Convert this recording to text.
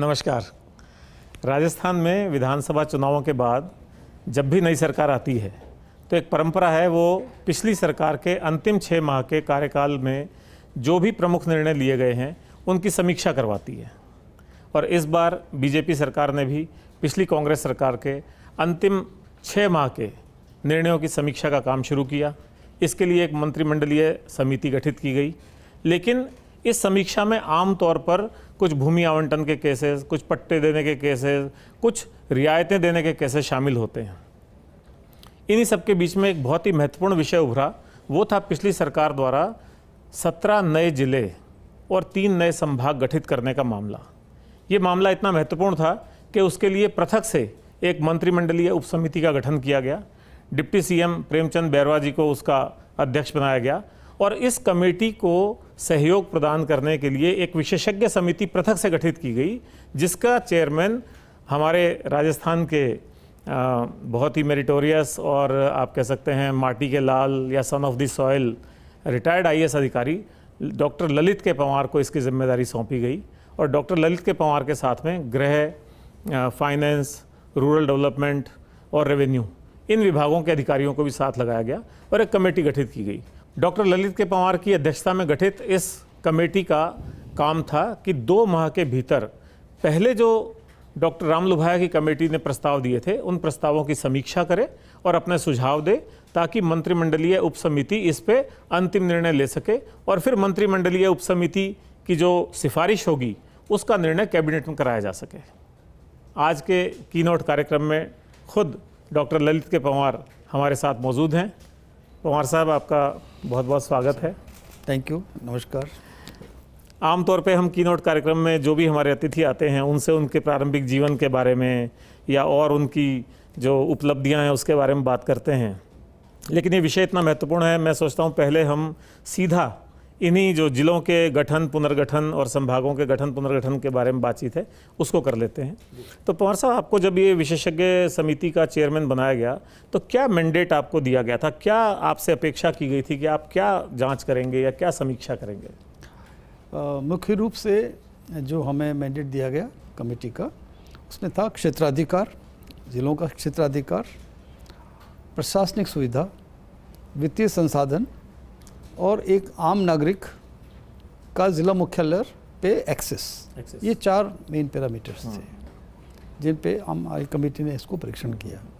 नमस्कार राजस्थान में विधानसभा चुनावों के बाद जब भी नई सरकार आती है तो एक परंपरा है वो पिछली सरकार के अंतिम छः माह के कार्यकाल में जो भी प्रमुख निर्णय लिए गए हैं उनकी समीक्षा करवाती है और इस बार बीजेपी सरकार ने भी पिछली कांग्रेस सरकार के अंतिम छः माह के निर्णयों की समीक्षा का काम शुरू किया इसके लिए एक मंत्रिमंडलीय समिति गठित की गई लेकिन इस समीक्षा में आम तौर पर कुछ भूमि आवंटन के केसेस कुछ पट्टे देने के केसेस कुछ रियायतें देने के केसेस शामिल होते हैं इन्हीं सब के बीच में एक बहुत ही महत्वपूर्ण विषय उभरा वो था पिछली सरकार द्वारा सत्रह नए जिले और तीन नए संभाग गठित करने का मामला ये मामला इतना महत्वपूर्ण था कि उसके लिए पृथक से एक मंत्रिमंडलीय उपसमिति का गठन किया गया डिप्टी सीएम प्रेमचंद बैरवा जी को उसका अध्यक्ष बनाया गया और इस कमेटी को सहयोग प्रदान करने के लिए एक विशेषज्ञ समिति पृथक से गठित की गई जिसका चेयरमैन हमारे राजस्थान के बहुत ही मेरिटोरियस और आप कह सकते हैं माटी के लाल या son of the soil retired IAS अधिकारी डॉक्टर ललित के पंवार को इसकी जिम्मेदारी सौंपी गई और डॉक्टर ललित के पंवार के साथ में गृह फाइनेंस रूरल डेवलपमेंट और रेवेन्यू इन विभागों के अधिकारियों को भी साथ लगाया गया और एक कमेटी गठित की गई डॉक्टर ललित के पंवार की अध्यक्षता में गठित इस कमेटी का काम था कि दो माह के भीतर पहले जो डॉक्टर राम लुभाया की कमेटी ने प्रस्ताव दिए थे उन प्रस्तावों की समीक्षा करे और अपने सुझाव दे ताकि मंत्रिमंडलीय उपसमिति इस पर अंतिम निर्णय ले सके और फिर मंत्रिमंडलीय उपसमिति की जो सिफारिश होगी उसका निर्णय कैबिनेट में कराया जा सके आज के कीनोट कार्यक्रम में खुद डॉक्टर ललित के पंवार हमारे साथ मौजूद हैं पवार साहब आपका बहुत बहुत स्वागत है थैंक यू नमस्कार आमतौर पे हम की नोट कार्यक्रम में जो भी हमारे अतिथि आते हैं उनसे उनके प्रारंभिक जीवन के बारे में या और उनकी जो उपलब्धियां हैं उसके बारे में बात करते हैं लेकिन ये विषय इतना महत्वपूर्ण है मैं सोचता हूँ पहले हम सीधा इन्हीं जो जिलों के गठन पुनर्गठन और संभागों के गठन पुनर्गठन के बारे में बातचीत है उसको कर लेते हैं तो पवार साहब आपको जब ये विशेषज्ञ समिति का चेयरमैन बनाया गया तो क्या मैंडेट आपको दिया गया था क्या आपसे अपेक्षा की गई थी कि आप क्या जाँच करेंगे या क्या समीक्षा करेंगे मुख्य रूप से जो हमें मैंडेट दिया गया कमेटी का उसमें था क्षेत्राधिकार ज़िलों का क्षेत्राधिकार प्रशासनिक सुविधा वित्तीय संसाधन और एक आम नागरिक का ज़िला मुख्यालय पे एक्सेस ये चार मेन पैरामीटर्स थे हाँ। जिन पे हम आई कमेटी ने इसको परीक्षण किया